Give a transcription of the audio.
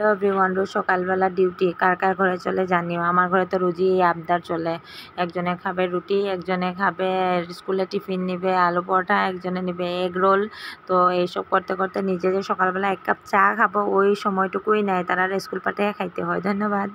hello everyone রোজ সকালবেলা duty কার কার ঘরে চলে জানিও আমার ঘরে তো রোজই এই আবদার চলে একজনে খাবে রুটি একজনে খাবে স্কুলে টিফিন নিবে আলু পরোটা একজনে নিবে এগ রোল তো এইসব করতে করতে নিজে যে সকালবেলা এক কাপ চা খাবো ওই সময়টুকুই নেয় তারা স্কুল পাঠিয়ে খাইতে হয় ধন্যবাদ